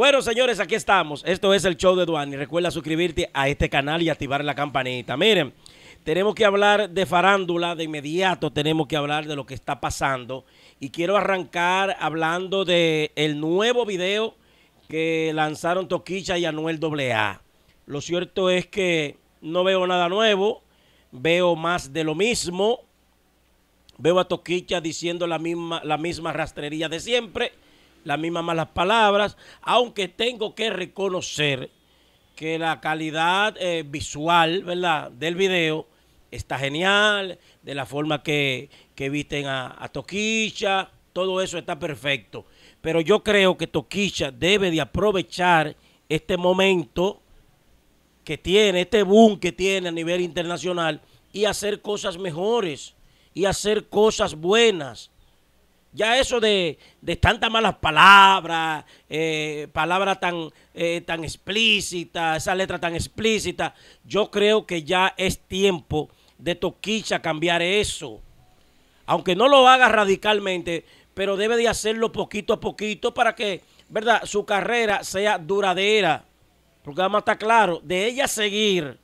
Bueno, señores, aquí estamos. Esto es el show de Duani. Recuerda suscribirte a este canal y activar la campanita. Miren, tenemos que hablar de farándula de inmediato, tenemos que hablar de lo que está pasando. Y quiero arrancar hablando del el nuevo video que lanzaron Toquicha y Anuel AA. Lo cierto es que no veo nada nuevo, veo más de lo mismo. Veo a Toquicha diciendo la misma, la misma rastrería de siempre las mismas malas palabras, aunque tengo que reconocer que la calidad eh, visual, ¿verdad?, del video está genial, de la forma que, que visten a, a Toquicha, todo eso está perfecto. Pero yo creo que Toquicha debe de aprovechar este momento que tiene, este boom que tiene a nivel internacional y hacer cosas mejores y hacer cosas buenas. Ya eso de, tantas malas palabras, eh, palabras tan, eh, tan explícitas, esa letra tan explícita, yo creo que ya es tiempo de Toquicha cambiar eso. Aunque no lo haga radicalmente, pero debe de hacerlo poquito a poquito para que, ¿verdad?, su carrera sea duradera. Porque además está claro, de ella seguir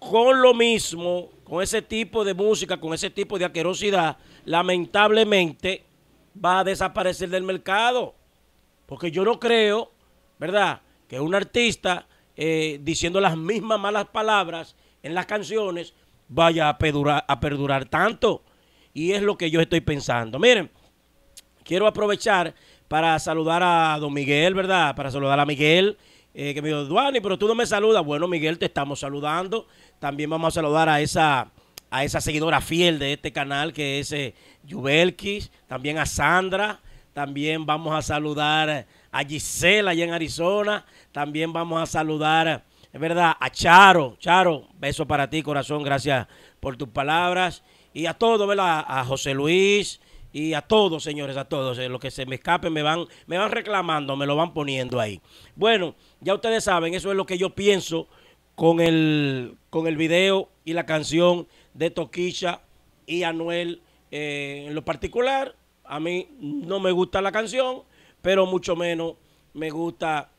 con lo mismo, con ese tipo de música, con ese tipo de aquerosidad, lamentablemente va a desaparecer del mercado. Porque yo no creo, ¿verdad?, que un artista eh, diciendo las mismas malas palabras en las canciones vaya a perdurar tanto. Y es lo que yo estoy pensando. Miren, quiero aprovechar para saludar a don Miguel, ¿verdad? Para saludar a Miguel, eh, que me dijo, Duani, pero tú no me saludas. Bueno, Miguel, te estamos saludando. También vamos a saludar a esa, a esa seguidora fiel de este canal, que es eh, también a Sandra, también vamos a saludar a Gisela allá en Arizona, también vamos a saludar, es verdad, a Charo. Charo, beso para ti, corazón, gracias por tus palabras. Y a todos, ¿verdad? A José Luis, y a todos, señores, a todos. lo eh, los que se me escape me van, me van reclamando, me lo van poniendo ahí. Bueno, ya ustedes saben, eso es lo que yo pienso con el, con el video y la canción de Toquicha y Anuel. Eh, en lo particular, a mí no me gusta la canción, pero mucho menos me gusta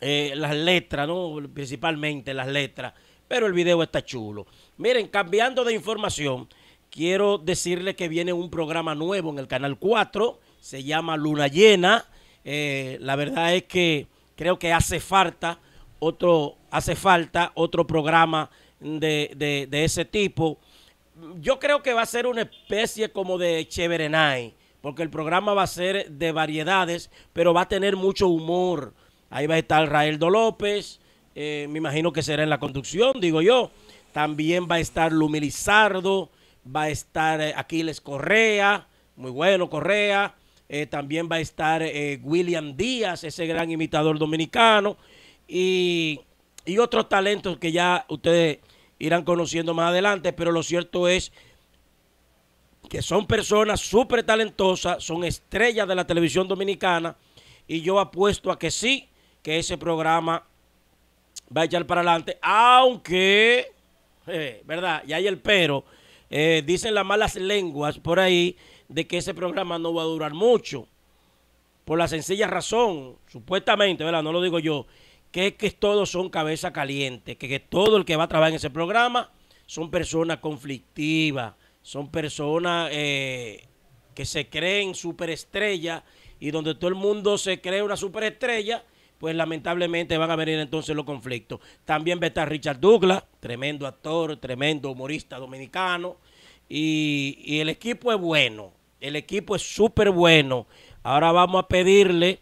eh, las letras, Principalmente las letras. Pero el video está chulo. Miren, cambiando de información quiero decirle que viene un programa nuevo en el Canal 4, se llama Luna Llena. Eh, la verdad es que creo que hace falta otro, hace falta otro programa de, ese tipo. Yo creo que va a ser una especie como de Cheverenay, porque el programa va a ser de variedades, pero va a tener mucho humor. Ahí va a estar Raeldo López, eh, me imagino que será en la conducción, digo yo. También va a estar Lumilizardo, va a estar eh, Aquiles Correa, muy bueno Correa, eh, también va a estar eh, William Díaz, ese gran imitador dominicano, y, y, otros talentos que ya ustedes irán conociendo más adelante, pero lo cierto es que son personas súper talentosas, son estrellas de la televisión dominicana, y yo apuesto a que sí, que ese programa va a echar para adelante, aunque, ¿verdad? Y hay el pero eh, dicen las malas lenguas por ahí de que ese programa no va a durar mucho. Por la sencilla razón, supuestamente, ¿verdad? No lo digo yo, que es que todos son cabeza caliente, que, todo el que va a trabajar en ese programa son personas conflictivas, son personas eh, que se creen superestrellas y donde todo el mundo se cree una superestrella pues lamentablemente van a venir entonces los conflictos. También va a estar Richard Douglas, tremendo actor, tremendo humorista dominicano. Y, y el equipo es bueno, el equipo es súper bueno. Ahora vamos a pedirle,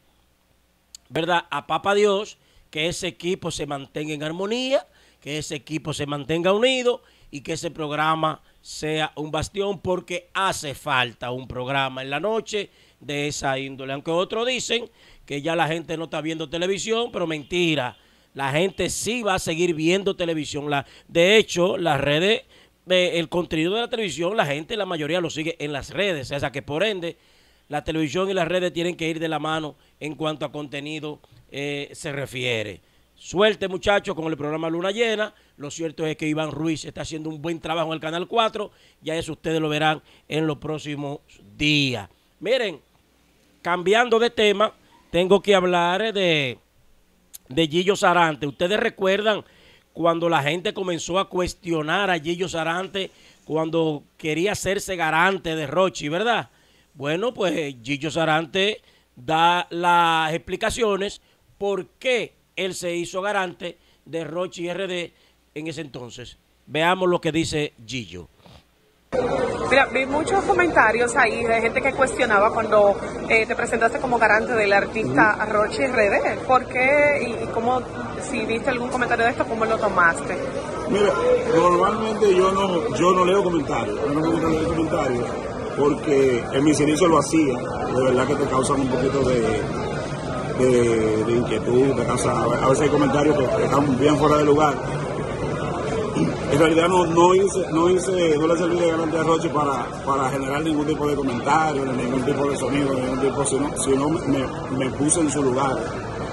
¿verdad?, a Papa Dios que ese equipo se mantenga en armonía, que ese equipo se mantenga unido y que ese programa sea un bastión porque hace falta un programa en la noche de esa índole. Aunque otros dicen que ya la gente no está viendo televisión, pero mentira. La gente sí va a seguir viendo televisión. de hecho, las redes, eh, el contenido de la televisión, la gente, la mayoría lo sigue en las redes. O sea que por ende, la televisión y las redes tienen que ir de la mano en cuanto a contenido eh, se refiere. Suerte, muchachos, con el programa Luna Llena. Lo cierto es que Iván Ruiz está haciendo un buen trabajo en el Canal 4. Ya eso ustedes lo verán en los próximos días. Miren, cambiando de tema, tengo que hablar eh, de, de Gillo Sarante. Ustedes recuerdan cuando la gente comenzó a cuestionar a Gillo Sarante cuando quería hacerse garante de Rochi, ¿verdad? Bueno, pues Gillo Sarante da las explicaciones por qué él se hizo garante de roche y RD en ese entonces. Veamos lo que dice Gillo. Mira, vi muchos comentarios ahí de gente que cuestionaba cuando eh, te presentaste como garante del artista roche RD. ¿Por qué y, cómo, si viste algún comentario de esto, cómo lo tomaste? Mira, normalmente yo no, yo no leo comentarios, no me comentarios, porque en mis inicios lo hacía, de verdad que te causan un poquito de, este, de, inquietud, de casa. A veces hay comentarios que, están bien fuera de lugar. En realidad no, no hice, no hice, no le serví de garantía a Roche para, generar ningún tipo de comentario, ningún tipo de sonido, ningún tipo, sino, sino me, me puse en su lugar.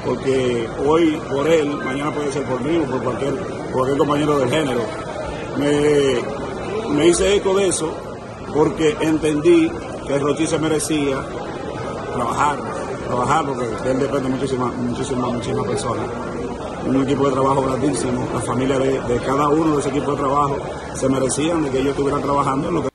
Porque hoy por él, mañana puede ser por mí o por cualquier, cualquier compañero del género. Me, me hice eco de eso porque entendí que Rochi se merecía trabajar, trabajar, porque él depende muchísimas, muchísimas, muchísimas personas. Un equipo de trabajo grandísimo, la familia de, cada uno de ese equipo de trabajo se merecían de que ellos estuvieran trabajando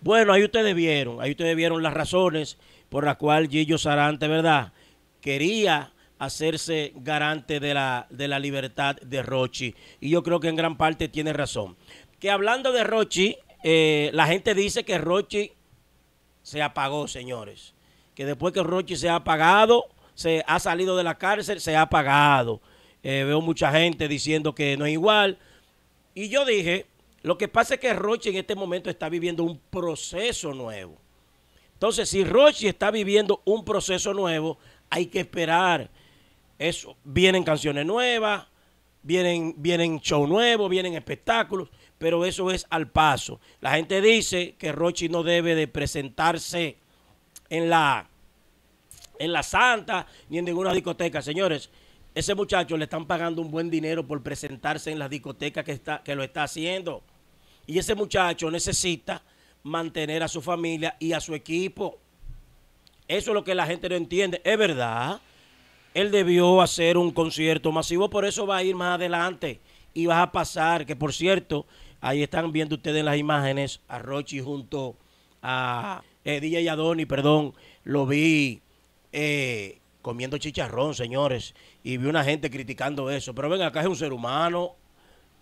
Bueno, ahí ustedes vieron, ahí ustedes vieron las razones por las cuales Gillo Sarante, ¿verdad? Quería hacerse garante de la, de la libertad de Rochi. Y yo creo que en gran parte tiene razón. Que hablando de Rochi, eh, la gente dice que Rochi se apagó, señores que después que Rochi se ha pagado, se ha salido de la cárcel, se ha pagado. Eh, veo mucha gente diciendo que no es igual. Y yo dije, lo que pasa es que Rochi en este momento está viviendo un proceso nuevo. Entonces, si Rochi está viviendo un proceso nuevo, hay que esperar. Eso, vienen canciones nuevas, vienen, vienen show nuevos, vienen espectáculos, pero eso es al paso. La gente dice que Rochi no debe de presentarse en la, en la Santa ni en ninguna discoteca. Señores, ese muchacho le están pagando un buen dinero por presentarse en la discoteca que, está, que lo está haciendo. Y ese muchacho necesita mantener a su familia y a su equipo. Eso es lo que la gente no entiende. Es verdad, él debió hacer un concierto masivo, por eso va a ir más adelante y va a pasar, que por cierto, ahí están viendo ustedes las imágenes a Rochi junto a eh, DJ Adoni, perdón, lo vi eh, comiendo chicharrón, señores, y vi una gente criticando eso. Pero ven, acá es un ser humano,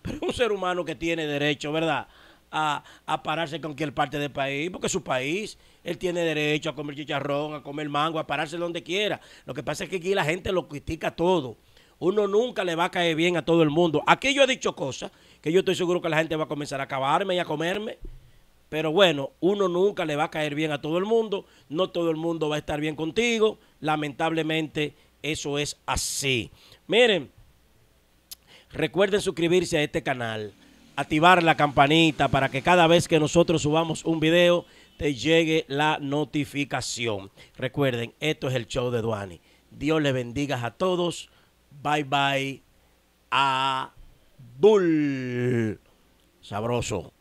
pero es un ser humano que tiene derecho, ¿verdad? A, pararse con cualquier parte del país, porque su país, él tiene derecho a comer chicharrón, a comer mango, a pararse donde quiera. Lo que pasa es que aquí la gente lo critica todo. Uno nunca le va a caer bien a todo el mundo. Aquí yo he dicho cosas que yo estoy seguro que la gente va a comenzar a acabarme y a comerme. Pero bueno, uno nunca le va a caer bien a todo el mundo, no todo el mundo va a estar bien contigo, lamentablemente eso es así. Miren, recuerden suscribirse a este canal, activar la campanita para que cada vez que nosotros subamos un video te llegue la notificación. Recuerden, esto es el show de Duani. Dios les bendiga a todos. Bye bye. A Bull. Sabroso.